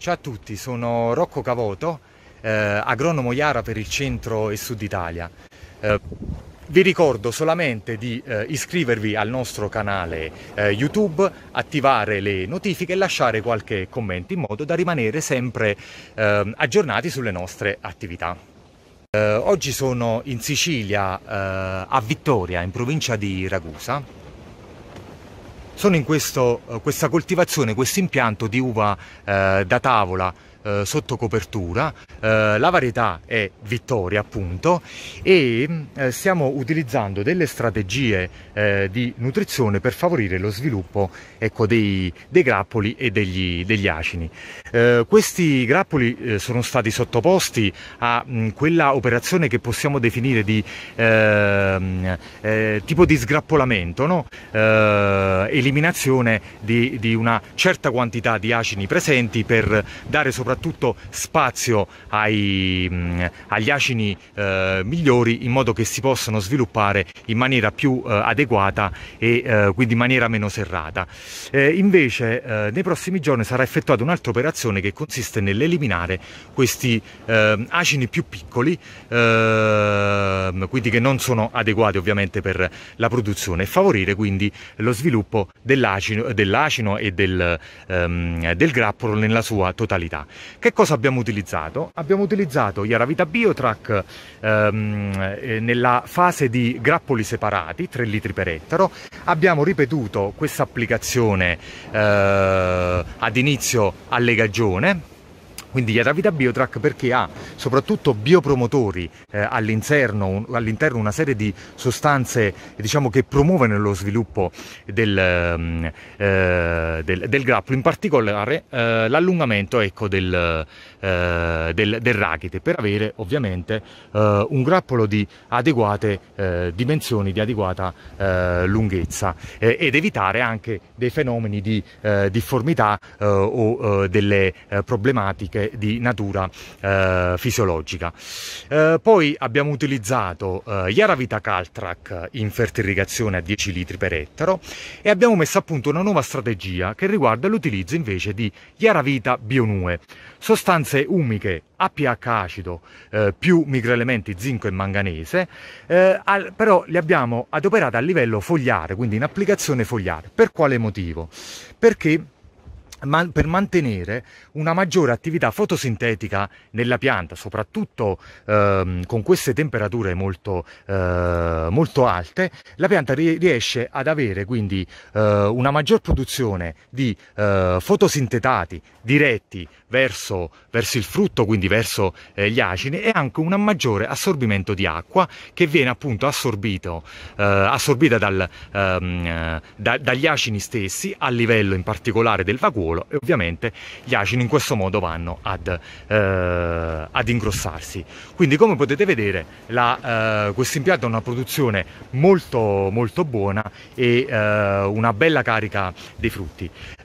Ciao a tutti, sono Rocco Cavoto, eh, agronomo Iara per il centro e sud Italia. Eh, vi ricordo solamente di eh, iscrivervi al nostro canale eh, YouTube, attivare le notifiche e lasciare qualche commento in modo da rimanere sempre eh, aggiornati sulle nostre attività. Eh, oggi sono in Sicilia, a Vittoria, in provincia di Ragusa, sono in questo, eh, questa coltivazione, questo impianto di uva eh, da tavola eh, sotto copertura, eh, la varietà è Vittoria appunto e mm, eh, stiamo utilizzando delle strategie eh, di nutrizione per favorire lo sviluppo ecco, dei, dei, grappoli e degli, degli acini. Eh, questi grappoli sono stati sottoposti a mh, mm, quella operazione che possiamo definire di ehm, tipo di sgrappolamento, no? eliminazione di, di una certa quantità di acini presenti per dare soprattutto soprattutto spazio ai, mm, agli acini eh, migliori in modo che si possano sviluppare in maniera più eh, adeguata e eh, quindi in maniera meno serrata. Eh, invece eh, nei prossimi giorni sarà effettuata un'altra operazione che consiste nell'eliminare questi eh, acini più piccoli, quindi che non sono adeguati ovviamente per la produzione e favorire quindi lo sviluppo dell'acino, dell e del, ehm, del grappolo nella sua totalità. Che cosa abbiamo utilizzato? Abbiamo utilizzato Iaravita Biotrack ehm, eh, nella fase di grappoli separati, 3 litri per ettaro, abbiamo ripetuto questa applicazione eh, ad inizio allegagione quindi Iatavita Biotrack perché ha soprattutto biopromotori eh, all'interno, un, all'interno, una serie di sostanze diciamo, che promuovono lo sviluppo del, mm, eh, del, del grappolo, in particolare eh, l'allungamento ecco, del, eh, del, del, rachite per avere ovviamente eh, un grappolo di adeguate eh, dimensioni, di adeguata lunghezza ed evitare anche dei fenomeni di difformità o delle problematiche anche di natura eh, fisiologica. Eh, poi abbiamo utilizzato eh, Yaravita Caltrac in fertirrigazione a 10 litri per ettaro e abbiamo messo a punto una nuova strategia che riguarda l'utilizzo invece di Yaravita Bionue, sostanze umiche a pH acido eh, più microelementi zinco e manganese, eh, al, però li abbiamo adoperati a livello fogliare, quindi in applicazione fogliare. Per quale motivo? Perché man- per mantenere una maggiore attività fotosintetica nella pianta, soprattutto ehm, con queste temperature molto, eh, molto alte, la pianta ri- riesce ad avere quindi eh, una maggior produzione di eh, fotosintetati diretti verso, verso, il frutto, quindi verso eh, gli acini, e anche un maggiore assorbimento di acqua che viene appunto assorbito, eh, assorbita dal, ehm, eh, da- dagli acini stessi a livello in particolare del vacuolo volo e ovviamente gli acini in questo modo vanno ad, eh, ad ingrossarsi. Quindi come potete vedere eh, questo impianto ha una produzione molto molto buona e eh, una bella carica dei frutti.